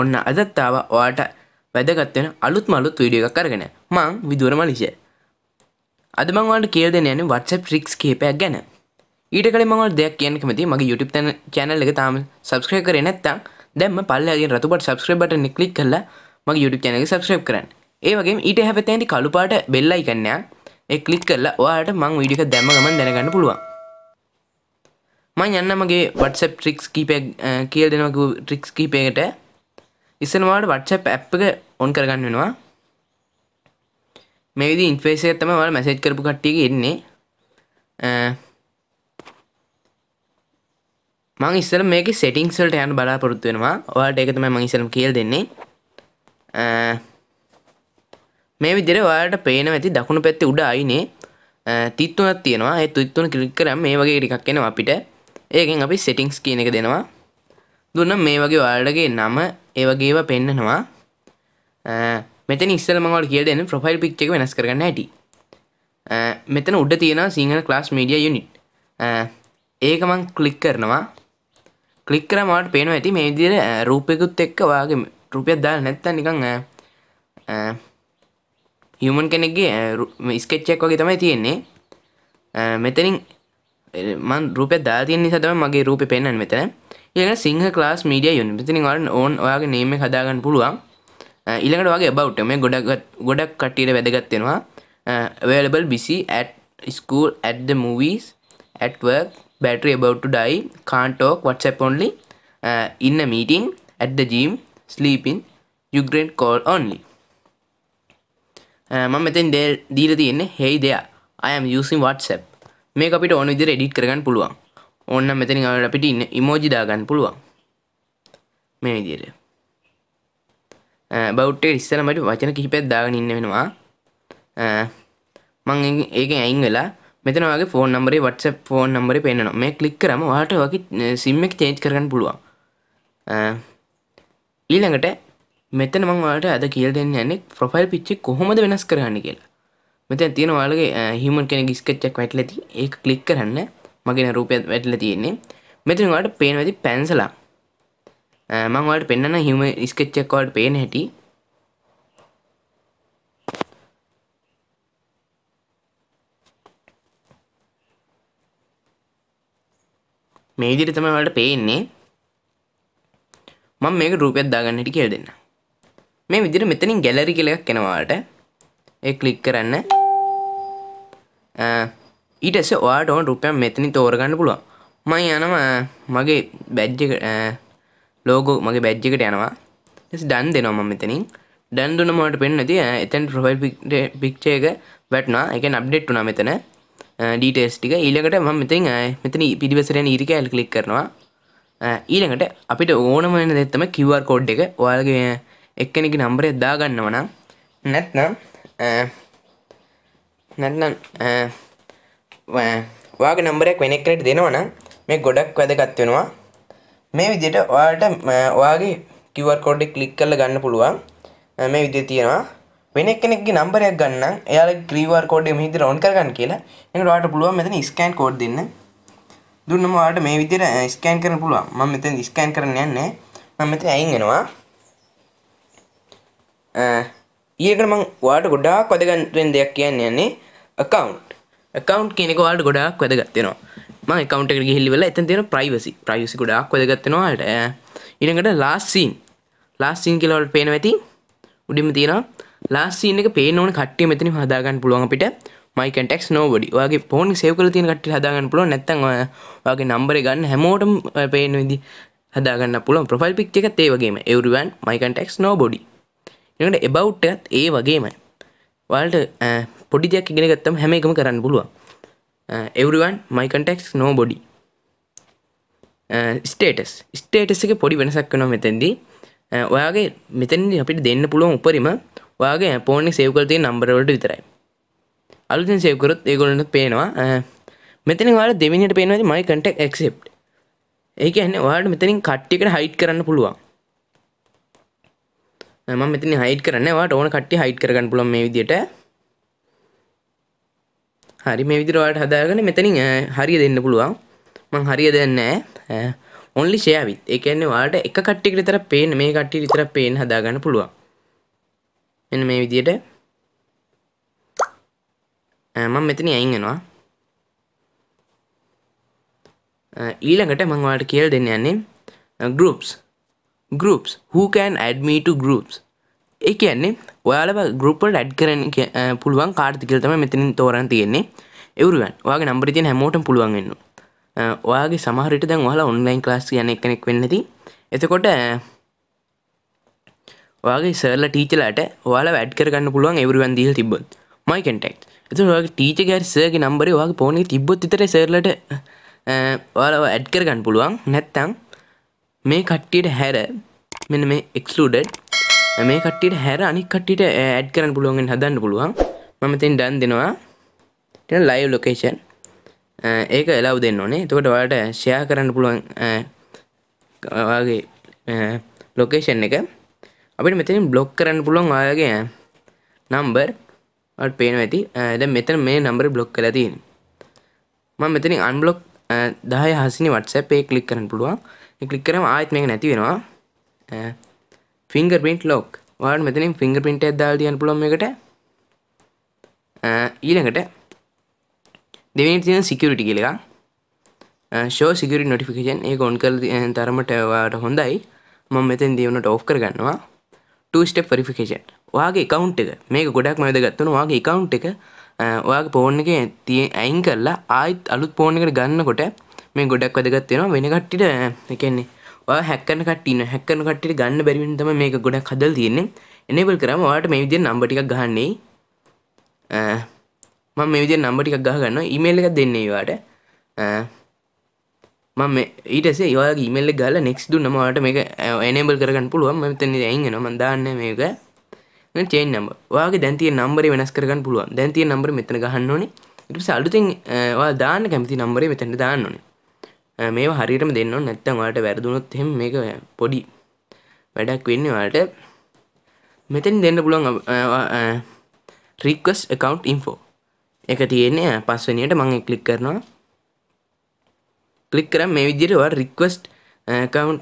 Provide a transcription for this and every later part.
ඔන්න අදත්තාව ඔයාට වැදගත්වෙන අලුත් මලුත් විඩිය එකක් කරගෙන මං විදුවරම ලිෂය අද මංවාට කියල් දෙන යන වත්සප් ්‍රික්ස් කේපයක් ගැන ඊට කළ මවල් දෙයක් කියන කමති මගේ YouTube තැන චැනල් එක තාම සබස්ක්‍රය කර නැත්තං දැම පල්ලගේ රතුබට සබස්ක්‍රබට නිකලික් කරලා මගේ YouTube චැනක සබස්ක්‍රප් කරන්න ඒවගේ ඊට හැපතැන්ති කලුපාට බෙල්ලයි කන්නයා එක්ලික් කරලා ඔයාට මං විඩික දැම ගමන් දැනගන්න පුළුවන් මං යන්න මගේ වටසප් ට්‍රික්ස් කීප කියල් දෙනක ට්‍රික්ස් කීපයකට ඉස්සනවාට වට්සප් ඇ් එක ඔන් කරගන්න වෙනවා මේ විදි ඉන්ෆේසිය තම වල මැසේජ් කරපු කට්ටියක එන්නේ මං ඉස්සර මේක සෙටිංක්සල්ට යන්න බලාපොරොත්තු වෙනවා ඔයාට එක තමයි මං ඉස්සරම කියල් දෙන්නේ මේ විදිහට ඔයාලට පේන ඇති දකුණු පැත්තේ උඩ අයිනේ තිත්තුනක් තියෙනවා ඒ තිත්තුන ක්ලික් කරාම මේ වගේ ටිකක් එනවා අපිට ඒකෙන් අපි සෙටිංක්ස් කියන එක දෙනවා දුන්න මේ වගේ ඔයාලටගේ නම ඒවගේව පෙන්න්නනවා මෙතන ඉස්සල මවල් කියදන ප්‍රොෆයිල් පික්් එක වෙනස් කරන්න ඇටි මෙතන උඩ තියෙන සිංහල ක්ලාස් මීඩිය යුනිට් ඒකමං කලික් කරනවා කලික්කර මට පේනු ඇති මේ දිර රූපයකුත් එක්ක වගේ රුපියත් දාල් නැත්ත නිකං හමන් කෙනෙක්ගේ ස්කෙච්චක් වගේ තමයි තියෙන්නේ මෙතනින් මන් රූපය දාතියෙන් නිසා තම මගේ රූපය පෙන්න්න මෙතන ඒන සිංහ ලාස් මීඩිය යුන් පිතිනි වලන් ඕන් ඔයාගේ නේම හදාගන්න පුළුවන් ඉළඟට වගේ බෞට් මේ ගොඩක් ගොඩක් කට්ටියට වැදගත්වෙනවා available busy at school at the movies at work battery about to die can't talk whatsapp only uh, in a meeting at the gym sleeping you great call only මම මෙතෙන් දීලා තියෙන්නේ hey there i am using whatsapp මේක අපිට ඕන විදිහට edit කරගන්න පුළුවන් ඕන්න මෙතනි අවට අපිට ඉන්න ඉමෝජිදා ගන්න පුළුවන් මේ විදියට බෞට්ටේ ඉස්සලමට වචන කිහිපැත් දාගෙන ඉන්න වෙනවා මං ඒක ඇයින් වෙලා මෙතන වගේ ෆෝන් නම්බරේ වට්සප් ෆෝන් නම්බරේ පෙන්නවා මේ ක්ලික් කරම වාට වගේ සිම් එක චේන්ජ් කරගන්න පුළුවන් ඊළඟට මෙතන මං ඔයාලට අද කියලා දෙන්න යන්නේ ප්‍රොෆයිල් පිච්චේ කොහොමද වෙනස් කරගන්නේ කියලා. මෙතන තියෙන ඔයාලගේ හියුමන් කෙනෙක් ස්කෙච් එකක් වැටලා තියෙන්නේ. ඒක ක්ලික් කරන්න. මගෙන රූපය වැටල තියෙන්නේ මෙතිනවාට පේනවති පැන්සලා මංවාට පෙන්න්න හිම ස්කච්චක්කවට පේන හැටි මේ විදිහට තමයි ඔයාලට පේන්නේ. මම මේක රූපයක් දාගන්න හිටි කියලා දෙන්න. මේ විදිහට මෙතනින් ගැලරි කියලා එකක් එනවා ඔයාලට. ඒක ක්ලික් කරන්න. ඊටස ඔයාට ඕන රුපයම් මෙතනි තෝරගන්න පුළුවන් මං යනවා මගේ බැජ්ජක ලෝගෝ මගේ බැජ්ජකට යනවා ඩන් දෙනවා ම මෙතනින් ඩන් දුන මට පෙන්න්න තිය එතැන් ප්‍රොෆයිල් පික්ෂය එක වැටනා එක නබ්ඩෙට් වනා මෙතන ඩීටස් ටික ඊළකට ම මෙතින් මෙතන පිටිවසරෙන් ඉරික ඇල් කලික් කරනවා ඊළඟට අපිට ඕනම වෙන දෙත්තම කිවර් කෝඩ් එක ඔයාලගේ එක්කෙනෙක නම්බරය දාගන්නවනම් නැත්නම් නැත්නම් ඔයාගේ නම්බරයක් වෙනෙක්කට දෙනවනම් මේ ගොඩක් වැදගත් වෙනවා මේ විදිහට ඔයාලට ඔයාගේ QR code එක ක්ලික් කරලා ගන්න පුළුවන් මේ විදිහ තියෙනවා වෙන කෙනෙක්ගේ නම්බරයක් ගන්නම් එයාලගේ QR code එක මේ විදිහට on කරගන්න කියලා එතකොට ඔයාලට පුළුවන් මෙතන scan code දෙන්න දුන්නම ඔයාලට මේ විදිහට scan කරන්න පුළුවන් මම මෙතන scan කරන්න යන්නේ මම මෙතන අයින් වෙනවා ඊයකට මං ඔයාලට ගොඩාක් වැදගත් වෙන දෙයක් කියන්න යන්නේ account කවන්් කෙනෙක වාල්ට ගොඩක් වැදගත්වෙනවා ම කවන්ට එක ගිහිල්ලි වෙලා එතන් තියෙන ප්‍රයිවසි ප්‍රයිසි ගොඩක් වැදගත්වෙනවාට ඉනකට ලාස්සීන් ලාස්සීන් කෙලවල් පේන ඇති උඩිම තියෙන ලාස්සීන එක පේ ඕන කට්ටිය මෙතනි හදාගන්න පුළුවන් අපිට මයිකටක් නෝබඩි වගේ පෝන් සෙවකල තියෙන කට්ටි හදාගන්න පුළුව නැත්තන් වගේ නම්බර ගන්න හැමෝටම පේන විදි හදාගන්න පුළුවන් ප්‍රොෆයිල් පික්් එකත් ඒ වගේම එවරුවන් මයිකටක් නෝබොඩි එකට එබව් එකත් ඒ වගේම වල්ට පොඩි දෙයක් ඉගෙන ගත්තම හැම එකම කරන්න පුළුවන් everyone my contacts nobody status status එක පොඩි වෙනසක් වනවා මෙතැන්දී uh, ඔයාගේ මෙතැනදි අපිට දෙන්න පුළුවන් උපරිම ඔයාගේ පෝර්ණි සේවකල්තිය නම්බරවලට විතරයි අලුතින් සේවකරොත් ඒගොලට පේනවා මෙතන වාල දෙවිනිට පේනවද මයිකටෙක් එක්සෙප් ඒක එන්න වාට මෙතනින් කට්ටිකට හයිට් කරන්න පුළුවන් uh, ම මෙතන හයිට කරන්න වාට ඕන කට්ටි හයිට් කරගන්න පුළන් මේ විදියට හරි මේ විදිරවාට හදාගෙන මෙතනින් හරිය දෙන්න පුළුවන් මං හරිය දෙන්නෑ ඔන්ලි ෂයවිත් එකන්නේ වාට එක කට්ටික විතර පේන මේ කට්ටි විතර පේෙන් හදාගන්න පුළුවන් එන මේ විදියට මං මෙතන අයිගෙනවා ඊළඟට මංවාට කියල් දෙන්න යන්නේ groups groups who can add me to groups ඒ කියන්නේ ඔයාල ගුපල් ඇඩ් කරන්න පුළුවන් කාර්තිකල්තම මෙතනින් තෝරන් තියෙන්නේ එවරුවන් ඔයාගේ නම්බරි තියෙන් හැමෝට පුළුවන්න්න ඔයාගේ සමහරිට දැන් ඔහලා ඔන්ලයින් ක්ලාස් යන එකනෙක් වෙන්නති එතකොට ඔයාගේ සරල ටීචලට ඔයාලා වැඩ් කරගන්න පුළුවන් එවරුවන් දීල් තිබොත් මයි කෙන්ටෙක්් එතු ඔයාගේ ටීචකෑ සර්ගේ නම්බරේ වගේ පෝනි තිබොත් ඉතර සෙරලට ඔයාලව ඇඩ් කරගන්න පුළුවන් නැත්තං මේ කට්ටියට හැර මෙන මේ එක්ලඩඩ් මේ කට්ටියට හැර අනික් කට්ටියට ඇඩ් කරන්න පුළුවන්ගෙන් හදන්න පුළුවන් මම තින් ඩන් දෙනවා ට ලයිව් ලොකේෂන් ඒක එලව් දෙන්න ඕනේ තකොට ඔයාට ෂයා කරන්න පුළුවන් වාගේ ලොකේෂන් එක අපිට මෙතනින් බ්ලොග් කරන්න පුළුවන් ඔයාගේ නම්බර් පේන ඇති ද මෙතන මේ නම්බර බ්ලොග් කලා තියෙන ම මෙතනි අන්බ්ලොග් දහය හසිනි වටසැපේ කලික් කරන්න පුළුවන් කලික් කරම ආයත් මේක නැති වෙනවා ෆිංගර් පින්ට් ලොක් වාට මෙතනින් ෆිංගර් පින්ට එදදාල් තියන පුලොම එකට ඊළඟට දෙවනි තියෙන සිකියුරිටි කියලා ෂෝ සිකියුරි නොටිෆිකේෂන් ඒක ඔන් කර තරමට වාට හොඳයි මම මෙතෙන් දියුණට ඕෆ් කරගන්නවා ටූ ස්ටෙප් වෙරිෆිකේෂන් ඔයාගේ එකකවුන්් එක මේක ගොඩක් මද ගත්වන වාගේ එකකවුන්් එක ඔයාගේ පෝර්න් එක තිය ඇයින් කරලා ආයිත් අලුත් පෝර්ණ එකට ගන්නකොට මේ ගොඩක් වැදගත්වෙනවා වෙනකට්ටිට එකන්නේ ඔයා හැක්කන කට්ටින හැක්කන කට්ටිට ගන්න බැරිවෙන තම මේක ගොඩක් හදල් තියෙන්නේ එනේබල් කරම ඔයාට මේ විදිහ නම්බර් ටිකක් ගහන්නේ මම මේ විදිහ නම්බර් ටිකක් ගහ ගන්නවා ඊමේල් එකක් දෙන්නේ ඔයාට මම ඊටසේ ඔයාගේ ඊමේල් එක ගහලා නෙක්ස්ට් දුන්නම ඔයාට මේක එනේබල් කරගන්න පුළුවන් මම මෙතන ඇයින් එනවා මම දාන්නේ මේක චේන් නම්බර් ඔයාගේ දැන් තියෙන නම්බරේ වෙනස් කරගන්න පුළුවන් දැන් තියෙන නම්බර මෙතන ගහන්න ඕනේ ඊට පස්සේ අලුතෙන් ඔයා දාන්න කැමති නම්බරේ මෙතන දාන්න ඕනේ මේ හරිටම දෙන්න නැත්තන් වාට වැරදුනොත් හෙම මේක පොඩි වැඩක් වෙන්න වාට මෙතැන් දෙන්න පුළුවන් රික්වස් එකකවන්් ඉන්ෆෝ එක තියෙන්නේ පස්වනියට මං කලික් කරනවා කලික් කර මේ විදිරවා රික්වස්ට් කවන්්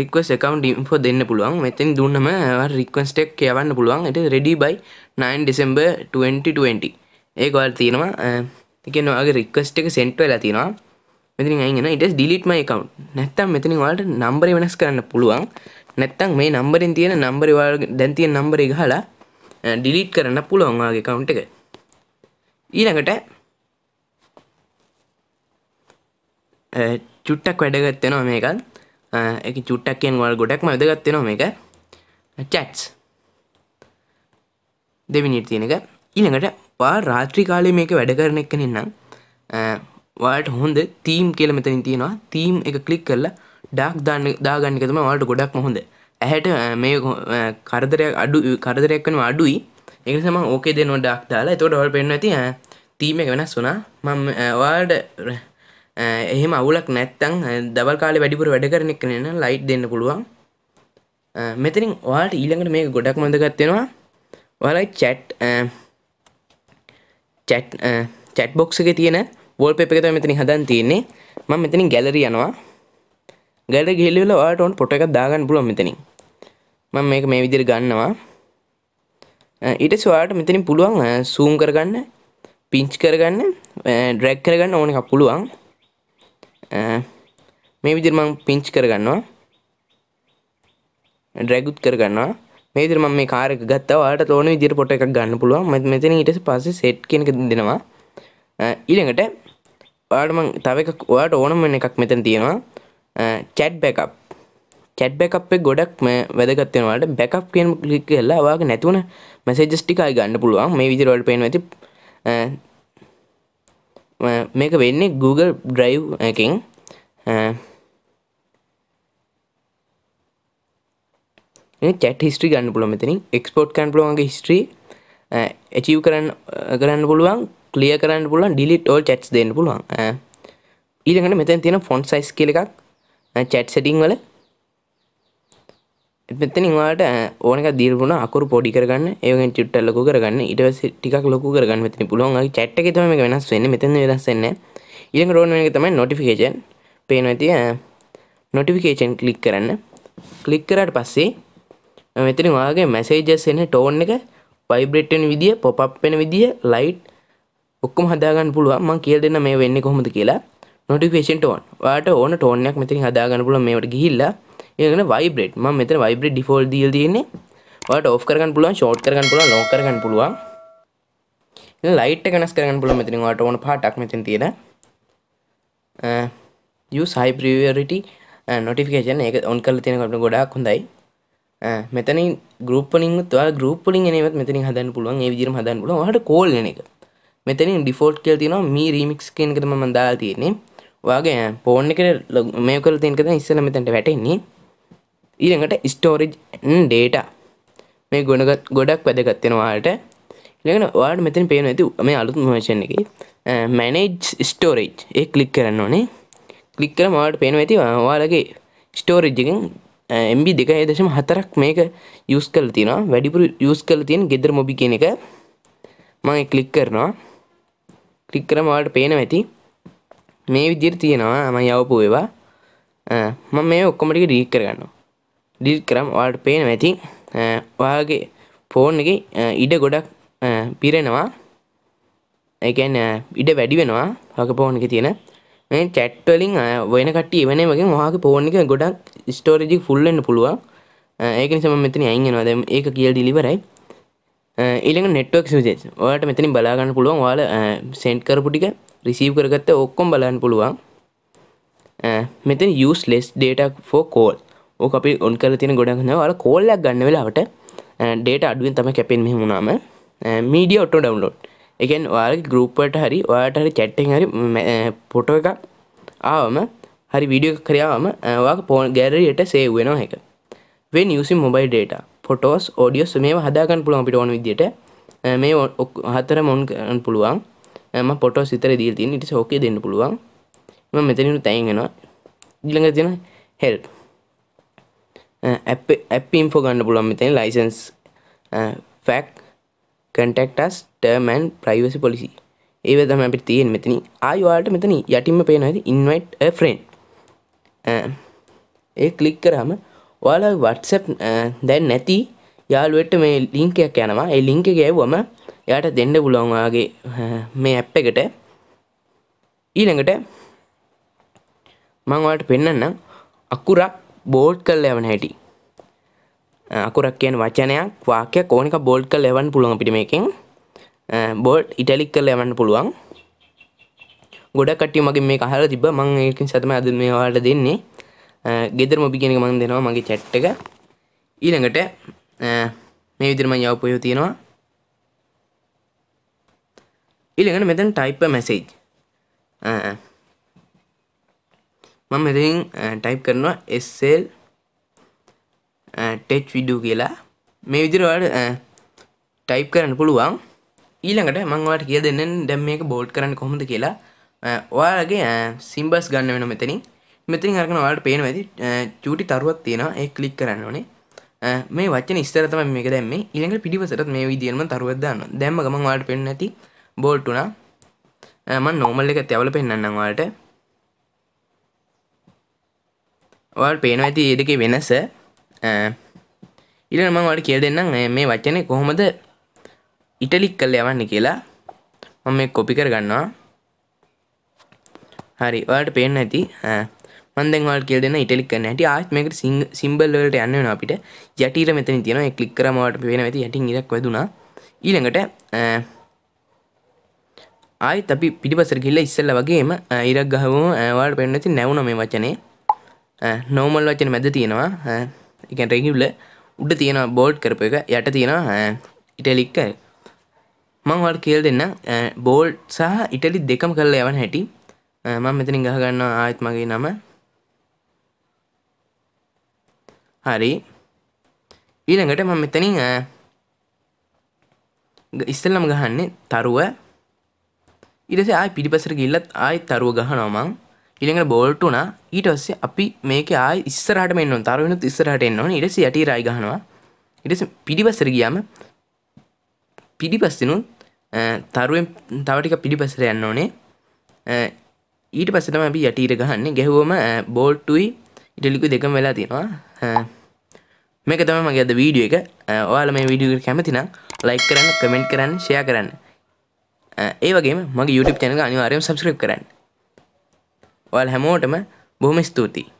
රික්වස් එකකවන්් ඉම්ෆෝ දෙන්න පුළුවන් මෙතින් දුන්නම රික්වස්ටෙක් කියවන්න පුළුවන් එට රෙඩි බයි 9 ඩිසම්බර් 2020 ඒකවල් තියෙනවා එක නොගේ රික්වස්ට එක සෙන්ට් වෙලා තිනවා මෙතිනි අයිගෙන ඉටස් ඩිලිට්ම එකකව් නැත්තම් මෙතනි වාට නම්බර වෙනස් කරන්න පුළුවන් නැත්තං මේ නම්බරින් තියෙන නම්බරි වා දැන්තිය නම්බර එක හලා ඩිලිට් කරන්න පුළුවන්වාගේ කවුන්් එක ඊළඟට චුට්ටක් වැඩගත්තෙනවා මේකත් එක චුට්ටක්කෙන් වල් ගොඩක් මදගත්තෙනවා මේක චැට්ස් දෙවිනිට තියෙන එක ඊළඟට වා රාත්‍රී කාලය මේක වැඩ කරන එක නෙන්නම් වාට හොඳ තීම් කියල මෙතනින් තියෙනවා තීම් එක කලික් කරලා ඩක් දාන්න දාගන්නකතම වාට ගොඩක් හොඳ ඇහැට මේ කරදරයක් අඩු කරදරයක් වන අඩුයි ඒකසම ඕකේ දෙ නොඩක් දාලා තොට ඔල් පෙන්න්න ඇති තීම එක වෙනස් වුනා මම වාඩ එහෙම අවුලක් නැත්තං දවල් කාලේ වැඩිපුර වැඩ කරන එක නෙන ලයිට් දෙන්න පුළුවන් මෙතරින් ඔයාට ඊළඟට මේ ගොඩක් මඳගත්වෙනවා වලයි චැට් චැට් චැට් බොක්ස එක තියෙන වෝල් පෙප එකත මෙතනි හදන් තියෙන්නේ ම මෙතනි ගැලරී යනවා ගැල ගෙල්ල වාටවන් පොට එකක් දාගන්න පුලො මෙතනින් මම මේක මේ විදිර ගන්නවා eh, ඊට ස්වාට මෙතනින් පුළුවන් සූම් eh, කරගන්න පිංච් කරගන්න ඩ්‍රැක් eh, කරගන්න ඕන එකක් පුළුවන් මේ විදිර මං පිංච් කරගන්නවා ඩ්‍රැගුත් කරගන්නවා මේදිර මම මේ කාරක ගත්තා ඔයාලට ඕන විදිහට ෆොටෝ එකක් ගන්න පුළුවන් මෙතන ඊට පස්සේ සෙට් කියන එක දෙනවා ඊළඟට ඔයාලට මම තව එකක් ඔයාලට ඕනම වෙන එකක් මෙතන තියෙනවා chat backup chat backup එක ගොඩක්ම වැදගත් වෙනවා ඔයාලට backup කියන ක්ලික් කරලා ඔයාගේ නැතුණ messages ටික ආයි ගන්න පුළුවන් මේ විදිහට ඔයාලට පේනවා ඇති මේක වෙන්නේ Google Drive එකෙන් චැට් හිස්ට්‍රි ගන්න පුළුව මෙතනින් එක්ස්පෝට් කන් පුලුවන්ගේ හිස්ට්‍රී ඇචීව් කරන්න කරන්න පුළුවන් කලිය කරන්න පුළුවන් ඩිලිට ෝල් චැට්ස් දෙන්න පුළුවන් ඊළඟට මෙතැන් තියෙන ෆොන් සයිස් කියල එකක් චැට් සෙටිං වල එතනින් වාට ඕනක දීර්ගුණ අකුරු පොඩි කරගන්න ඒගෙන් චුට්ට ලොකු කරගන්න ඉටවස ටිකක් ලොකු කරගන්න මෙතන පුළුවන් චැට් එක තම වෙනස් වෙන්න මෙතන වෙනස්සන්න ඉළඟ රෝණ එක තමයි නොටිෆිකේෂන් පේන ඇති නොටිෆිකේෂන් කලික් කරන්න කලික් කරට පස්සේ මෙතන වාගේ මැසේජස් එන ටෝන් එක වයිබ්‍රෙට්ෙන විදිිය පොප් වෙන විදිිය ලයිට් ඔක්කොම හදාගන්න පුළුවන් මං කියල් දෙන්න මේ වෙන්න කොහොමද කියලා නොටිකේෂන් ටෝන් වාට ඕන ටෝනයක් මෙතින් හදාගන්න පුල මේට ගිහිල්ලා ඒගෙන වයිබ්‍රෙට් ම මෙත වයිබ්‍රෙට් ඩිෆෝල් දීල් තියන්නේ වාට ඕ් කරගන්න පුළුවන් ෂෝට් කරගන්න පුළුවන් ලෝ කරගන්න පුළුවන් ලයිට් කනස් කරගන්න පුළුව මෙතින් වාට ඕන පාටක් මෙතින් තියෙන යු සයිප්‍රියරිටි නොටිෆිකේෂන් එක ඔන් කල තියෙනකට ගොඩක් හොඳයි මෙතන ගරුපනින් තුවා ගරුපලින් එනවත් මෙතන හදන් පුළුවන් ඒ විදිරම හදන් පුළුව හට කෝල් එන එක මෙතනින් ඩිෆෝල්ට් කෙල් තිනවා මේ රීමික්ස් කෙන් කරම මන්දාල් තියෙන්නේ වගේ පෝර්ණ එකට මේ කල තියන්කද ඉස්සල මෙතැන්ට වැටෙන්නේ ඊළඟට ස්ටෝරජ් ඩේට මේ ගොනගත් ගොඩක් වැදගත්වෙනවාට ඉළඟන වාඩ මෙතන පේන ඇති මේ අලුත් මචන එක මැනේජ් ස්ටෝරේජ් ඒ කලික් කරන්න ඕනේ කලික් කර මවාට පේන ඇති වාලගේ ස්ටෝරජ්ගෙන් එම්බි දෙක දශම හතරක් මේක යස් කල තින වැඩිපුර යස් කල තියෙන් ගෙදර මොබි කියන එක මං කලික් කරනවා කලික් කරමවාට පේන ඇති මේ විදිර තියෙනවා ම යවපු ඒවා මම මේ ඔක්කොමටික ඩීක් කරගන්න ඩිල් කරම් වාට පේන ඇති වාගේ ෆෝන් එක ඉඩ ගොඩක් පිරෙනවා එකැන් ඉඩ වැඩි වෙනවා හක පෝන එක තියෙන මේ චැට් වලින් වෙන කට්ටිය වෙන එකෙන් ඔයාගේ ෆෝන් එක ගොඩක් ස්ටෝරේජ් එක ෆුල් වෙන්න පුළුවන් ඒක නිසා මම මෙතන අයින් වෙනවා දැන් ඒක කියලා ඩිලිවරයි ඊළඟ network usage ඔයාලට මෙතනින් බලා ගන්න පුළුවන් ඔයාලා send කරපු ටික receive කරගත්ත ඔක්කොම බලන්න පුළුවන් මෙතන useless data for call ඕක අපි ඔන් කරලා තියෙන ගොඩක් නේද ඔයාලා call එකක් ගන්න වෙලාවට data අඩුවෙන් තමයි කැපෙන්නේ මෙහෙම වුණාම media auto download එකෙන් ඔයාගේ ගරුප්පට හරි ඔයාට හරි චැට්ටෙන් හරි පොට එකක් ආවම හරි විඩිය කරයාවම වාක පෝන් ගැරරියට සේවෙන හැක වේ නිසි මොබයි ඩේට ෆොටෝස් ෝඩියස් මේ හදාගන්න පුළුවන් අපිට ඕන විදියට මේ හතර මොන් කරන්න පුළුවන් එම පොටෝ සිතර දී තින් ඉට සෝකය දෙන්න පුළුවන් එම මෙතැනිු තැන්ගෙනවා දිළඟ තියෙන හෙල් ඇප් ඉම්ෆෝ ගන්න පුළුවන් මෙතැන ලයිසන්ස් ෆැක් කටෙක්ට ටර්මන් ප්‍රයිවසි පොලිසි ඒවදම අපිට තියෙන් මෙතන ආයවාට මෙතන යටිම පේන ඇති ඉන්වයිට් ෆ්‍රෙන්් ඒ කලික් කරහම ඔයාල වටසප් දැන් නැති යාළුවට මේ ලිංකයක් යනවා ඒ ලිංක ගෑවම යාට දෙන්න පුලොන්වාගේ මේ ඇප් එකට ඊළඟට මංවාට පෙන්න්නම් අකුරක් බෝඩ් කරල යවන හැටි අකුරක් කියන වචනයක් වාක්‍යයක් ඕනික බෝල්ඩ් කළ ලෙවන් පුළුවන් පිටි මේකෙන් බෝල්ඩ් ඉටලික් කළ ලෙවන්න පුළුවන් ගොඩක් කට්ටිය මගේ මේ අහලා තිබ්බා මම ඒකෙන් සතම අද මේ ඔයාලට දෙන්නේ ගෙදර මොබි කියන එක මම දෙනවා මගේ chat එක ඊළඟට මේ විදිහට මම යවපුවා තියෙනවා ඊළඟට මෙතන type a message මම මෙතනින් ටයිප් කරනවා SL ටෙච් විඩූ කියලා මේ විදිරවට ටයිප් කරන්න පුළුවන් ඊළඟට මංවට කිය දෙන්න දැම් මේක බෝඩ් කරන්න කොහොමද කියලා ඔයාලගේ සිම්බස් ගන්න වෙන මෙතනින් මෙතින් අරගෙන වාට පේන ඇති චූටි තරුවක් තියෙනවා ඒ කලික් කරන්න ඕනේ මේ වචන ස්තරතම මේක දැම්ම ඉළඟ පිටිපසට මේ විදිියම තරුවදන්න දැම්ම ගම වාට පෙන්න්න ඇති බෝල්ටුනා මන් නෝමල් එක තැවල පෙන්න්නවාට ඔල් පේන ඇති ඒදක වෙනස ඉලන මං වට කියල් දෙන්නම් මේ වචනය කොහොමද ඉටලික් කල් යවන්න කියලා මම මේ කොපි කර ගන්නවා හරි වාට පේන්න ඇති මන්දවල් කියල දෙන්න ඉටලික් කන්න ඇට ආත් මේක සිම්බල්ලට යන්න වෙන අපිට යටට මෙතන තියෙන එකලික් කරමට පේන ඇති යටටි ඉරක් වැදුනා ඊළඟට ආයි අපි පිටිපසර කිල්ල ඉස්සල්ල වගේම ඉරක් ගහවම වාට පෙන්නති නැවුන මේ වචනේ නෝමල් වචන මැද තියෙනවා එක රෙගිවල උඩ තියෙන බෝල්ඩ් කරපු එක යට තියෙනවා ඉටලික්ක මංවල් කියල් දෙන්න බෝල්් සහ ඉටලි දෙකම කරලා යවන හැටි මං මෙතනින් ගහගන්න ආයත් මගේ නම හරි ඊළඟට මං මෙතනින් ඉස්සල්ලම ගහන්නේ තරුව ඉරස ආයි පිටිපසර ගිල්ලත් ආයි තරුව ගහනෝමං ඉළඟට බෝල්ට වනා ඊට ඔස්සේ අපි මේක ආය ඉස්සරහට මෙන්න තරුණු ඉස්සරහට එන්න ඕන ඉරස යටට රයිගහනවා ඉටස පිඩිබස්සර ගියාම පිඩිපස්සනුත් තරුවෙන් තවටික පිඩිපසර යන්න ඕනේ ඊට පසටම අපි යටීර ගහන්න ගැහවෝම බෝල්ටුයි ඉටලිකු දෙකම වෙලා තියෙනවා මේක තම මගේ අද වීඩිය එක ඔයාල මේ විඩියක කැමතිනම් ලයි කරන්න කමෙන්ට් කරන්න ෂය කරන්න ඒවගේ මගේ YouTube චැනක අනිවාරයම සබස්ක්‍රප් කරන්න ඔයාල හැමෝටම බොහොම ස්තුතියි